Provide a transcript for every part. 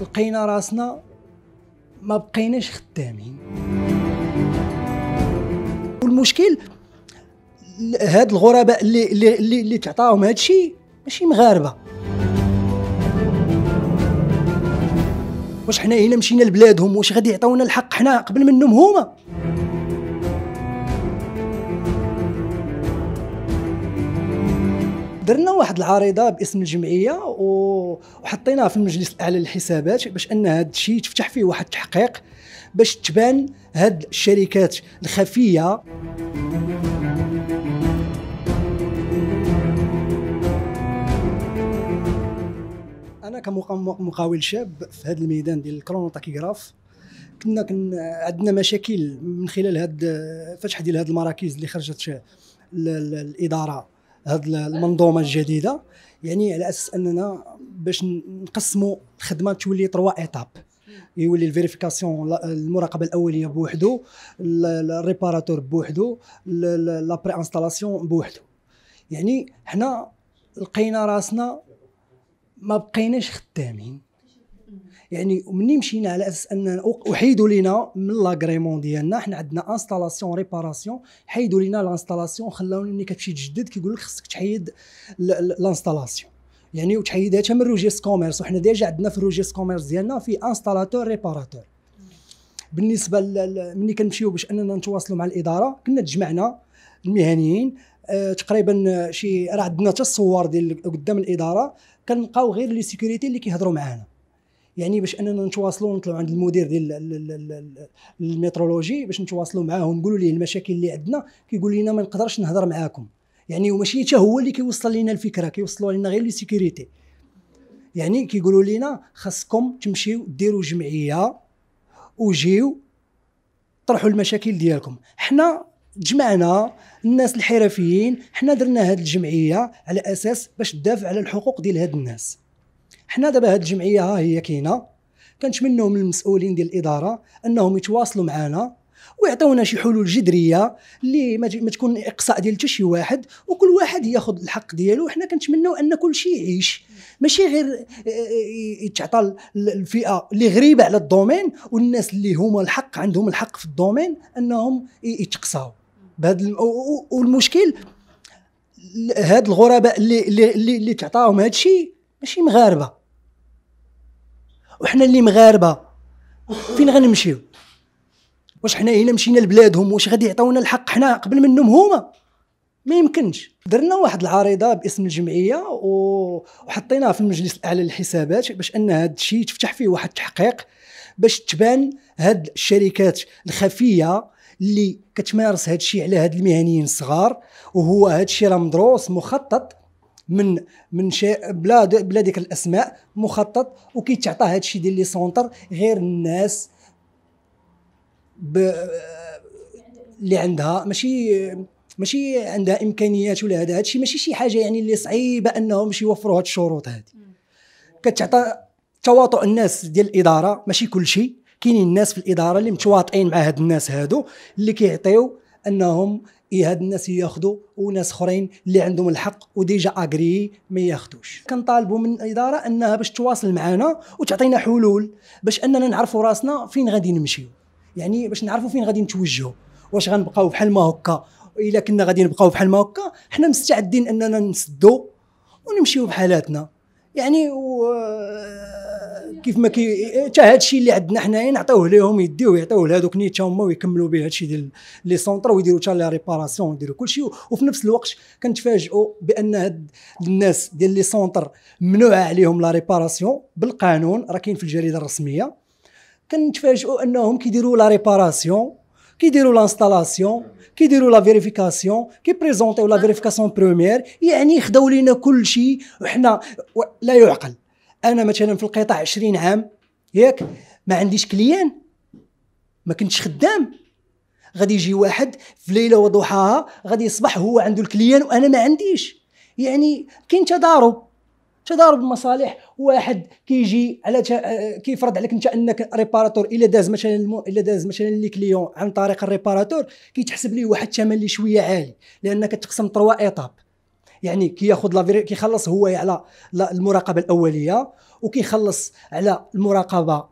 لقينا راسنا ما بقيناش خدامين والمشكل هاد الغرباء اللي اللي اللي, اللي تعطاهم هاد الشيء ماشي مغاربه واش حنا هنا مشينا لبلادهم واش غادي يعطيونا الحق حنا قبل منهم هما درنا واحد العريضه باسم الجمعيه وحطيناها في المجلس الاعلى للحسابات باش ان هذا الشيء يتفتح فيه واحد التحقيق باش تبان هاد الشركات الخفيه انا كمقاول شاب في هذا الميدان ديال الكرونو كنا كن عندنا مشاكل من خلال هاد فتح ديال هاد المراكز اللي خرجت الاداره هذه المنظومه الجديده يعني على اساس اننا باش نقسموا الخدمه تولي تروا ايتاب يولي الفيريفيكاسيون المراقبه الاوليه بوحدو الريباراتور بوحدو لابري انستالاسيون بوحدو يعني حنا لقينا راسنا ما بقيناش خدامين يعني ملي مشينا على اساس ان وحيدوا لينا من لاغريمون ديالنا حنا عندنا انستالاسيون ريباراسيون حيدوا لينا لانستالاسيون خلاونا ملي كتمشي تجدد كيقول لك خصك تحيد لانستالاسيون يعني وتحيدها حتى من روجيس كوميرس وحنا ديجا عندنا في روجيس كوميرس ديالنا في انستالاتور ريباراتور بالنسبه ملي كنمشيو باش اننا نتواصلوا مع الاداره كنا تجمعنا المهنيين آه تقريبا شي راه عندنا حتى الصور ديال قدام الاداره كنلقاو غير لي سيكوريتي اللي كيهضروا معانا يعني باش اننا نتواصلوا نطلعوا عند المدير ديال الميترولوجي باش نتواصلوا معاهم نقولوا ليه المشاكل اللي عندنا كيقول لنا ما نقدرش نهضر معاكم يعني وماشي حتى هو اللي كيوصل لنا الفكره كيوصلوا لنا غير لي سيكوريتي يعني كيقولوا لنا خاصكم تمشيو ديروا جمعيه وجيو طرحوا المشاكل ديالكم حنا جمعنا الناس الحرفيين حنا درنا هذه الجمعيه على اساس باش تدافع على الحقوق ديال هاد الناس حنا دابا هاد الجمعيه ها هي كاينه كنتمنوا من المسؤولين ديال الاداره انهم يتواصلوا معنا ويعطيونا شي حلول جذريه اللي ما تكون اقصاء ديال حتى شي واحد وكل واحد ياخذ الحق ديالو وحنا كنتمناو ان كل شيء يعيش ماشي غير آه، آه، يتعطى الفئه اللي غريبه على الدومين والناس اللي هما الحق عندهم الحق في الدومين انهم يتقصاو والمشكل هاد الغرباء اللي اللي اللي تعطاهم هادشي ماشي مغاربه وحنا اللي مغاربه فين غنمشيو واش حنا هنا مشينا لبلادهم واش غادي يعطيونا الحق حنا قبل منهم هما ما يمكنش درنا واحد العريضه باسم الجمعيه وحطيناها في المجلس الاعلى للحسابات باش ان هذا الشيء تفتح فيه واحد التحقيق باش تبان هاد الشركات الخفيه اللي كتمارس هاد الشيء على هاد المهنيين الصغار وهو هاد الشيء راه مدروس مخطط من من شي بلا بلا ديك الاسماء مخطط وكيتعطى هذا الشيء ديال لي سونتر غير الناس ب... اللي عندها ماشي ماشي عندها امكانيات ولا هذا هادشي ماشي شي حاجه يعني اللي صعيبه انهم باش يوفروا هاد الشروط هذه كتعطى تواطؤ الناس ديال الاداره ماشي كل شيء كاينين الناس في الاداره اللي متواطئين مع هاد الناس هادو اللي كيعطيو انهم اي هاد الناس ياخذوا وناس اخرين اللي عندهم الحق وديجا اغري ما ياخذوش كنطالبوا من الاداره انها باش تواصل معنا وتعطينا حلول باش اننا نعرفوا راسنا فين غادي نمشيو يعني باش نعرفوا فين غادي نتوجهوا واش غنبقاو بحال ما هكا الا كنا غادي نبقاو بحال ما هكا حنا مستعدين اننا نسدوا ونمشيو بحالاتنا يعني و... كيف ما كي حتى هادشي اللي عندنا حنايا إيه، نعطيوه ليهم يديوه يعطيوه لهذوك نيت هما ويكملوا به هادشي ديال لي سونتر ويديروا حتى لا ريباراسيون ويديروا كلشي وفي نفس الوقت كنتفاجئوا بان هاد الناس ديال لي سونتر ممنوعه عليهم لا ريباراسيون بالقانون راه كاين في الجريده الرسميه كنتفاجئوا انهم كيديروا لا ريباراسيون كيديروا لانستالاسيون كيديروا لا فيريفيكاسيون بريزونتيو لا فيريفيكاسيون بروميير يعني خداو لينا كلشي وحنا لا يعقل انا مثلا في القطاع 20 عام ياك ما عنديش كليان ما كنتش خدام غادي يجي واحد في ليله وضحاها غادي يصبح هو عنده الكليان وانا ما عنديش يعني كاين تضارب تضارب المصالح واحد كيجي على كيفرض عليك انت انك ريباراتور الا داز مثلا المو... الا داز مثلا لي كليون عن طريق الريباراتور كيتحسب ليه واحد الثمن اللي شويه عالي لانك تقسم تروا ايطاب يعني كياخذ لافيري كيخلص هو على المراقبه الاوليه وكيخلص على المراقبه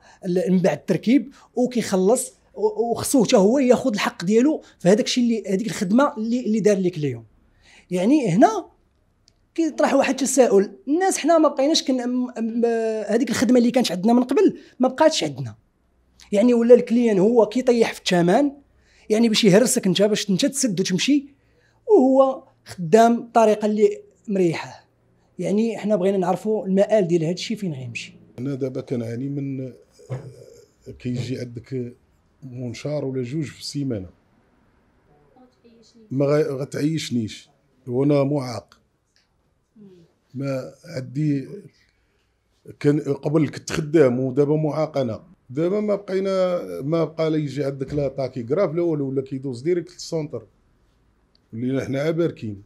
من بعد التركيب وكيخلص وخصو حتى هو ياخذ الحق ديالو في هذاك الشيء اللي هذيك الخدمه اللي اللي دار لك اليوم يعني هنا كيطرح واحد التساؤل الناس حنا ما بقيناش كن هذيك الخدمه اللي كانت عندنا من قبل ما بقاتش عندنا يعني ولا الكليان هو كيطيح في الثمن يعني باش يهرسك انت باش انت تسد وتمشي وهو خدام بطريقه اللي مريحه يعني حنا بغينا نعرفوا المآل ديال هذا الشيء فين غيمشي انا دابا كنعاني من آه، كيجي عندك منشار ولا جوج في السيمانه ما غتعيشنيش وانا معاق ما عندي كان قبل كنت خدام ودابا معاق انا دابا ما بقينا ما بقى لا يجي عندك لا طاكي كراف لا والو ولا كيدوز ديريكت للسونتر ولينا حنايا باركين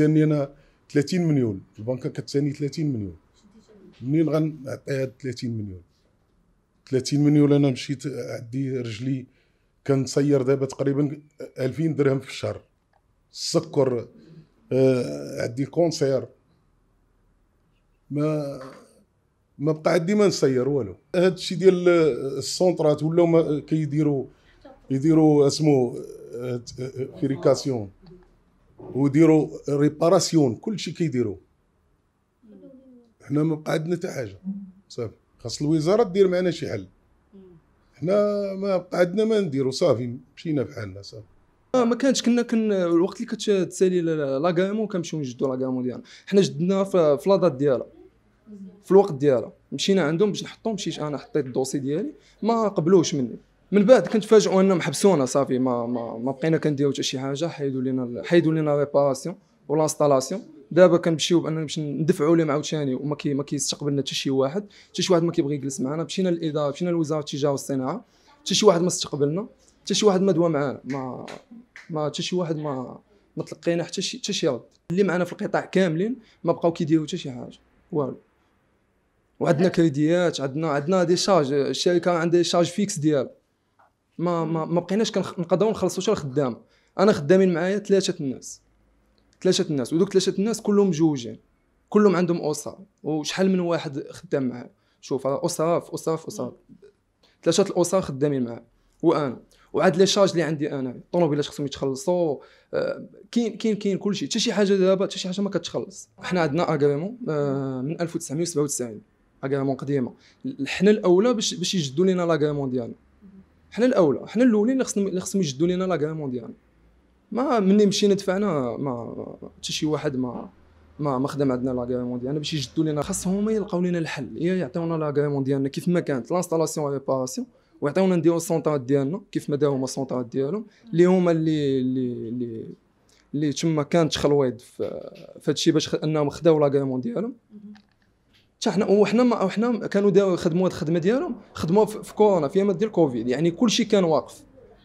انا 30 مليون البنكه كتساني 30 مليون منين غنعطيها 30 مليون 30 مليون انا مشيت عندي رجلي كنصير دابا تقريبا 2000 درهم في الشهر السكر آه عندي كونسير ما ما بقى عندي ما نسير والو هذا الشيء ديال السونترات ولاو كيديروا يديروا اسمه آه، آه، آه، فيريكاسيون وديروا ريباراسيون كلشي كيديروا حنا ما بقى عندنا حتى حاجه صافي خاص الوزاره دير معنا شي حل حنا ما بقى عندنا ما نديروا صافي مشينا بحالنا صافي آه ما كانتش كنا كن الوقت اللي كتسالي لاكامو كنمشيو نجدو لاكامو ديالنا حنا جدناها في لادات ديالها في الوقت ديالها مشينا عندهم باش نحطهم مشيت انا حطيت الدوسي ديالي ما قبلوش مني من بعد كنت فاجئوا انهم حبسونا صافي ما ما, ما بقينا كنديروا حتى شي حاجه حيدوا لينا حيدوا لينا ريباراسيون ولا انستالاسيون دابا كنمشيو باننا باش ندفعوا لهم عاوتاني وما كي ما كيستقبلنا حتى شي واحد حتى شي واحد ما كيبغي يجلس معنا مشينا للاداره مشينا لوزاره التجاره والصناعه حتى شي واحد ما استقبلنا حتى شي واحد ما دوى معانا ما ما حتى شي واحد ما ما تلقينا حتى شي حتى شي رد اللي معنا في القطاع كاملين ما بقاو كيديروا حتى شي حاجه والو وعندنا كريديات عندنا عندنا دي شارج الشركه عندها شارج فيكس ديالها ما ما, ما بقيناش كنقدروا نخلصوا حتى الخدام انا خدامين معايا ثلاثه الناس ثلاثه الناس ودوك ثلاثه الناس كلهم جوجين كلهم عندهم اسره وشحال من واحد خدام معايا شوف راه اسره في اسره في اسره ثلاثه الاسر خدامين معايا وانا وعاد لي شارج اللي عندي انا الطوموبيلات خصهم يتخلصوا أه، كاين كاين كاين كلشي حتى شي حاجه دابا حتى شي حاجه ما كتخلص حنا عندنا اغريمون أه، من 1997 اغريمون قديمه حنا الاولى باش باش يجدوا لينا لاغريمون ديالنا حنا الاولى حنا الاولين اللي خصهم اللي خصهم يجدوا لينا لا مونديال يعني. ما ملي مشينا دفعنا ما حتى شي واحد ما ما ما خدم عندنا لا غير مونديال يعني باش يجدوا لينا خاصهم هما يلقاو لينا الحل يا يعطيونا لا غير مونديالنا كيف ما كانت لانستالاسيون ريباراسيون ويعطيونا نديرو السونطرات ديالنا كيف ما داروا هما السونطرات ديالهم اللي هما اللي اللي اللي اللي تما كانت خلويض في هادشي باش انهم خداو لا غير مونديالهم حتى حنا وحنا حنا كانوا داو يخدموا هاد الخدمه ديالهم خدموها في كورونا في ايام ديال كوفيد يعني كلشي كان واقف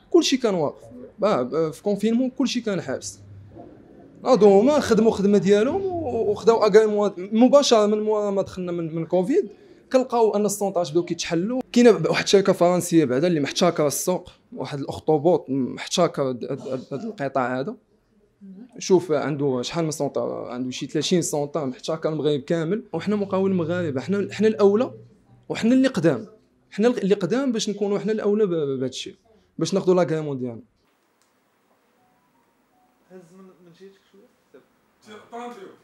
كلشي كان واقف في كونفينمون كلشي كان حابس هادو هما خدموا الخدمه ديالهم وخداو اكايمون مباشره من مورا ما دخلنا من, من كوفيد كنلقاو ان السونطاج بداو كيتحلوا كاينه واحد الشركه فرنسيه بعدا اللي محتكره السوق واحد الاخطبوط محتكر هذا القطاع هذا شوف عنده شحال من سنطه عنده شي 30 حتى محتكر المغرب كامل وحنا مقاول المغاربه حنا حنا الاولى وحنا اللي قدام حنا اللي قدام باش نكونوا حنا الاولى بهذا الشيء باش ناخذوا لاكاي مونديال هز من شويه